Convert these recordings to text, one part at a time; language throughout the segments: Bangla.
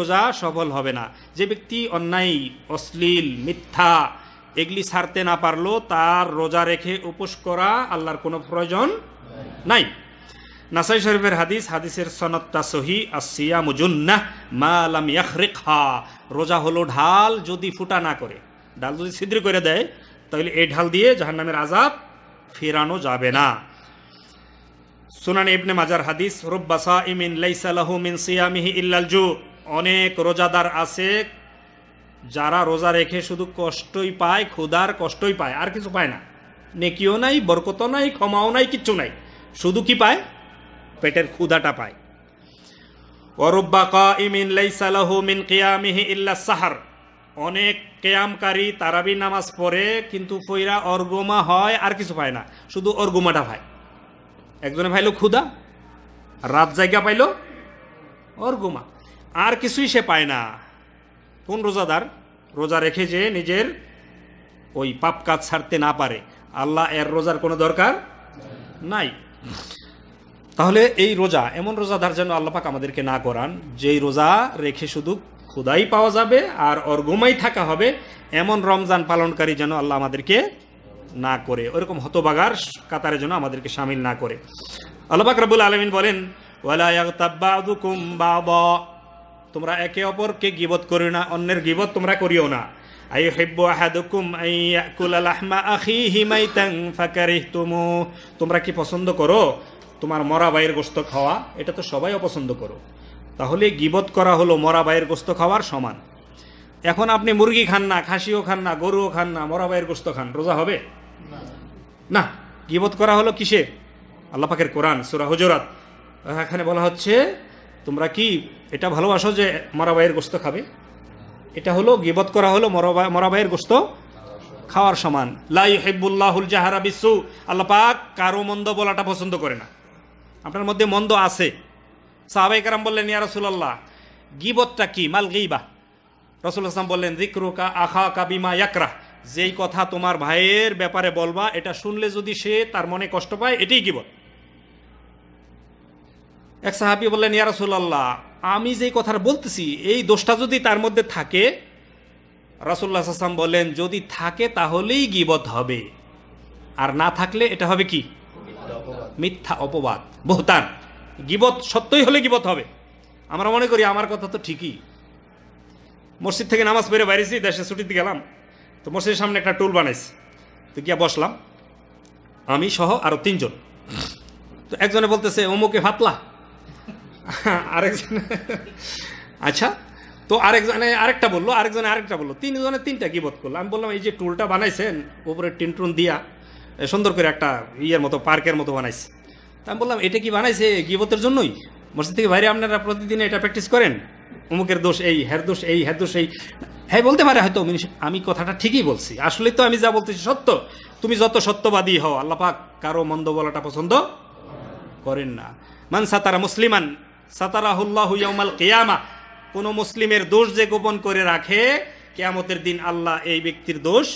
রোজা সফল হবে না যে ব্যক্তি অন্যায় অশ্লীল মিথ্যা এগুলি ছাড়তে না পারলো তার রোজা রেখে উপোস করা আল্লাহর কোনো প্রয়োজন নাই নাসাই শরীফের হাদিস হাদিসের সনত্তা সহি আসিয়া মুজুন্না মালাম ইয়াখরিখা রোজা হলো ঢাল যদি ফুটা না করে ডাল যদি ছিদ্র করে দেয় তাহলে এই ঢাল দিয়ে জাহান্নামের আজাব ফেরানো যাবে না সুনান ইবনে মাজার হাদিস রব্বাসা ইমিন লাহু মিন সিয়ামিহি ইল্লাল জু অনেক রোজাদার আছে যারা রোজা রেখে শুধু কষ্টই পায় ক্ষুধার কষ্টই পায় আর কিছু পায় না নেকিও নাই বরকত নাই ক্ষমাও নাই কিচ্ছু নাই শুধু কি পায় পেটের ক্ষুধাটা পায় মিন কেয়ামিহি ইল্লা সাহার অনেক কেয়ামকারী তারাবি নামাজ পড়ে কিন্তু ফইরা অর্গমা হয় আর কিছু পায় না শুধু অর্গমাটা পায় একজনে পাইলো ক্ষুধা রাত জায়গা পাইলো অর্গমা আর কিছুই সে পায় না কোন রোজাদার রোজা রেখে যে নিজের ওই পাপ কাজ ছাড়তে না পারে আল্লাহ এর রোজার কোনো দরকার নাই তাহলে এই রোজা এমন রোজাদার যেন আল্লাপাক আমাদেরকে না করান যেই রোজা রেখে শুধু খুদাই পাওয়া যাবে আর অর্গমাই থাকা হবে এমন রমজান পালনকারী যেন আল্লাহ আমাদেরকে না করে ওরকম হতবাগার কাতারে যেন আমাদেরকে সামিল না করে আল্লাপাক রাবুল আলমিন বলেন ওয়ালা ইয়াগতাব তোমরা একে অপরকে গিবত করিও না অন্যের গিবত তোমরা করিও না আই হেব্বু আহাদুকুম আইয়াকুলাহমা আখি হিমাইতাং ফাকারি তুমু তোমরা কি পছন্দ করো তোমার মরা বাইয়ের গোস্ত খাওয়া এটা তো সবাই অপছন্দ করো তাহলে গিবত করা হলো মরা বাইয়ের গোস্ত খাওয়ার সমান এখন আপনি মুরগি খান না খাসিও খান না গরুও খান না মরা বাইয়ের গোস্ত খান রোজা হবে না গিবত করা হলো কিসে আল্লাপাকের কোরআন সুরা হজরাত এখানে বলা হচ্ছে তোমরা কি এটা ভালোবাসো যে মরা ভাইয়ের গোস্ত খাবে এটা হলো গিবত করা হলো মরা ভাইয়ের গোস্ত খাওয়ার সমান লাই হেবুল্লাহুল জাহারা বিসু আল্লাপাক কারো মন্দ বলাটা পছন্দ করে না আপনার মধ্যে মন্দ আছে সাহাবাই কারাম বললেন ইয়া রসুল্লাহ গিবতটা কি মাল গিবা রসুল আসলাম বললেন রিকরুকা আখা কাবিমা ইয়াকরা যেই কথা তোমার ভাইয়ের ব্যাপারে বলবা এটা শুনলে যদি সে তার মনে কষ্ট পায় এটাই গিবত এক সাহাবি বললেন ইয়ারসুল্লাহ আমি যেই কথাটা বলতেছি এই দোষটা যদি তার মধ্যে থাকে রাসুল্লাহ সাসাম বলেন যদি থাকে তাহলেই গিবধ হবে আর না থাকলে এটা হবে কি মিথ্যা অপবাদ বহুতান গিবধ সত্যই হলে গিবধ হবে আমরা মনে করি আমার কথা তো ঠিকই মসজিদ থেকে নামাজ পড়ে বাইরেছি দেশে ছুটিতে গেলাম তো মসজিদের সামনে একটা টুল বানাইছি তো গিয়া বসলাম আমি সহ আরও তিনজন তো একজনে বলতেছে অমুকে ফাতলা আরেকজনে আচ্ছা তো আরেকজনে আরেকটা বললো আরেকজনে আরেকটা বললো তিনজনে তিনটা গিবত করলো আমি বললাম এই যে টুলটা বানাইছেন উপরে টিনটুন দিয়া সুন্দর করে একটা ইয়ের মতো পার্কের মতো বানাইছে তা আমি বললাম এটা কি বানাইছে গিবতের জন্যই মসজিদ থেকে বাইরে আপনারা প্রতিদিন এটা প্র্যাকটিস করেন অমুকের দোষ এই হ্যার দোষ এই হ্যার দোষ এই হ্যাঁ বলতে পারে হয়তো আমি কথাটা ঠিকই বলছি আসলে তো আমি যা বলতেছি সত্য তুমি যত সত্যবাদী হও আল্লাপাক কারো মন্দ বলাটা পছন্দ করেন না মানসা তারা মুসলিমান সাতারাহুল্লাহমাল কেয়ামা মুসলিমের দোষ যে গোপন করে রাখে কেয়ামতের দিন আল্লাহ এই ব্যক্তির দোষ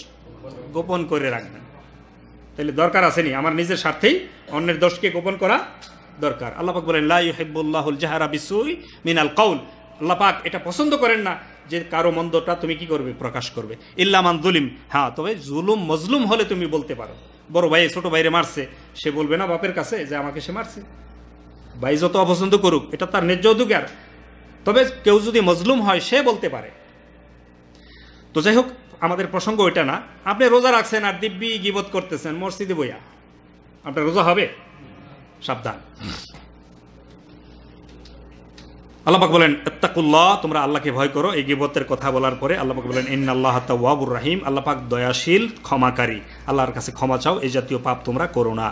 গোপন করে রাখবেন তাহলে দরকার আসেনি আমার নিজের স্বার্থেই অন্যের দোষকে গোপন করা দরকার আল্লাপাক বলেন লাইহেবুল্লাহুল জাহারা বিসুই মিনাল কৌল আল্লাপাক এটা পছন্দ করেন না যে কারো মন্দটা তুমি কি করবে প্রকাশ করবে ইল্লামান জুলিম হ্যাঁ তবে জুলুম মজলুম হলে তুমি বলতে পারো বড় ভাই ছোট ভাইরে মারছে সে বলবে না বাপের কাছে যে আমাকে সে মারছে ভাই যত অপছন্দ করুক এটা তার ন্যায্য অধিকার তবে কেউ যদি মজলুম হয় সে বলতে পারে তো যাই হোক আমাদের প্রসঙ্গ ওইটা না আপনি রোজা রাখছেন আর দিব্যি গিবত করতেছেন মসজিদে বইয়া আপনার রোজা হবে সাবধান আল্লাহ বলেন এত্তাকুল্লাহ তোমরা আল্লাহকে ভয় করো এই গিবতের কথা বলার পরে আল্লাহ বলেন ইন আল্লাহ তাওয়াবুর রাহিম আল্লাপাক দয়াশীল ক্ষমাকারী আল্লাহর কাছে ক্ষমা চাও এই জাতীয় পাপ তোমরা করো না